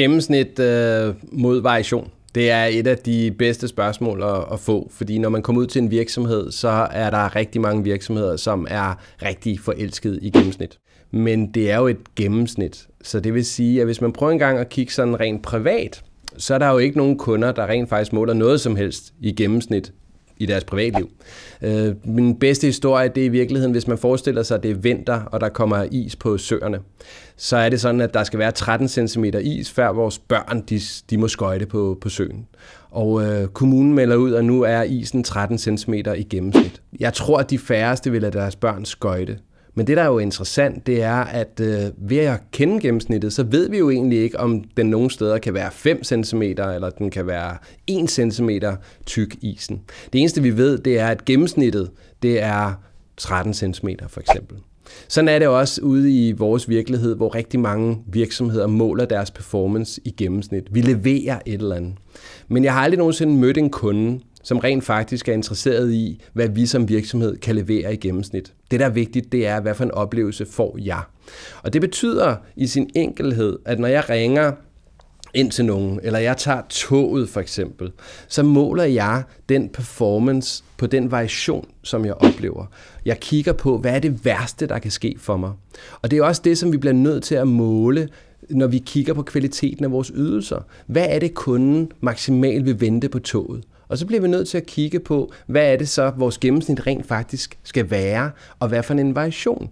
Gennemsnit øh, mod variation. Det er et af de bedste spørgsmål at, at få, fordi når man kommer ud til en virksomhed, så er der rigtig mange virksomheder, som er rigtig forelsket i gennemsnit. Men det er jo et gennemsnit, så det vil sige, at hvis man prøver en gang at kigge sådan rent privat, så er der jo ikke nogen kunder, der rent faktisk måler noget som helst i gennemsnit i deres privatliv. Øh, min bedste historie, det er i virkeligheden, hvis man forestiller sig, at det er vinter, og der kommer is på søerne, så er det sådan, at der skal være 13 cm is, før vores børn de, de må skøjte på, på søen. Og øh, kommunen melder ud, at nu er isen 13 cm i gennemsnit. Jeg tror, at de færreste vil lade deres børn skøjte. Men det, der er jo interessant, det er, at øh, ved at kende gennemsnittet, så ved vi jo egentlig ikke, om den nogle steder kan være 5 cm, eller den kan være 1 cm tyk isen. Det eneste, vi ved, det er, at gennemsnittet, det er 13 cm for eksempel. Sådan er det også ude i vores virkelighed, hvor rigtig mange virksomheder måler deres performance i gennemsnit. Vi leverer et eller andet. Men jeg har aldrig nogensinde mødt en kunde, som rent faktisk er interesseret i, hvad vi som virksomhed kan levere i gennemsnit. Det, der er vigtigt, det er, hvad for en oplevelse får jeg. Og det betyder i sin enkelhed, at når jeg ringer ind til nogen, eller jeg tager toget for eksempel, så måler jeg den performance på den variation, som jeg oplever. Jeg kigger på, hvad er det værste, der kan ske for mig. Og det er også det, som vi bliver nødt til at måle når vi kigger på kvaliteten af vores ydelser. Hvad er det, kunden maksimalt vil vente på toget? Og så bliver vi nødt til at kigge på, hvad er det så, vores gennemsnit rent faktisk skal være, og hvad for en variation